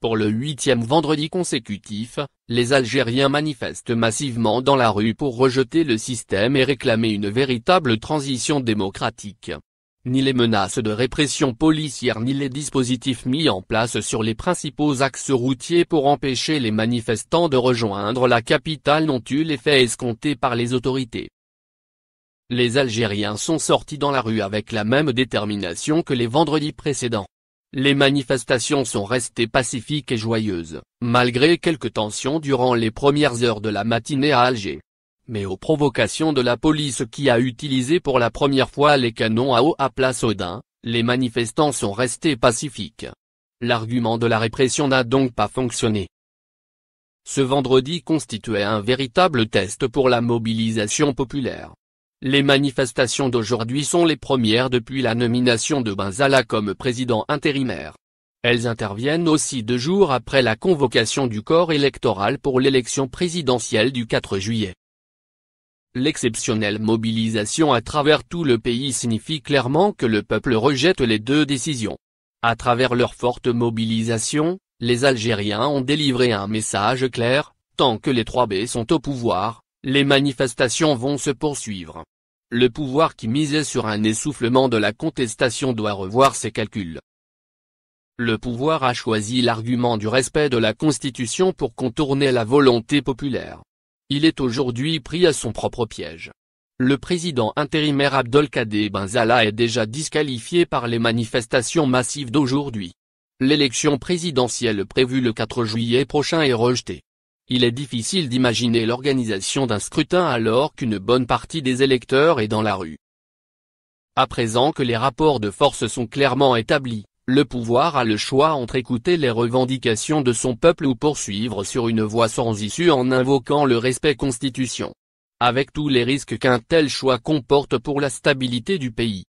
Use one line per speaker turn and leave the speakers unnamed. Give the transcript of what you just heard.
Pour le huitième vendredi consécutif, les Algériens manifestent massivement dans la rue pour rejeter le système et réclamer une véritable transition démocratique. Ni les menaces de répression policière ni les dispositifs mis en place sur les principaux axes routiers pour empêcher les manifestants de rejoindre la capitale n'ont eu l'effet escompté par les autorités. Les Algériens sont sortis dans la rue avec la même détermination que les vendredis précédents. Les manifestations sont restées pacifiques et joyeuses, malgré quelques tensions durant les premières heures de la matinée à Alger. Mais aux provocations de la police qui a utilisé pour la première fois les canons à eau à Place Audin, les manifestants sont restés pacifiques. L'argument de la répression n'a donc pas fonctionné. Ce vendredi constituait un véritable test pour la mobilisation populaire. Les manifestations d'aujourd'hui sont les premières depuis la nomination de Benzala comme président intérimaire. Elles interviennent aussi deux jours après la convocation du corps électoral pour l'élection présidentielle du 4 juillet. L'exceptionnelle mobilisation à travers tout le pays signifie clairement que le peuple rejette les deux décisions. À travers leur forte mobilisation, les Algériens ont délivré un message clair, tant que les 3B sont au pouvoir, les manifestations vont se poursuivre. Le pouvoir qui misait sur un essoufflement de la contestation doit revoir ses calculs. Le pouvoir a choisi l'argument du respect de la Constitution pour contourner la volonté populaire. Il est aujourd'hui pris à son propre piège. Le président intérimaire Abdelkader Benzala est déjà disqualifié par les manifestations massives d'aujourd'hui. L'élection présidentielle prévue le 4 juillet prochain est rejetée il est difficile d'imaginer l'organisation d'un scrutin alors qu'une bonne partie des électeurs est dans la rue. À présent que les rapports de force sont clairement établis, le pouvoir a le choix entre écouter les revendications de son peuple ou poursuivre sur une voie sans issue en invoquant le respect constitution. Avec tous les risques qu'un tel choix comporte pour la stabilité du pays.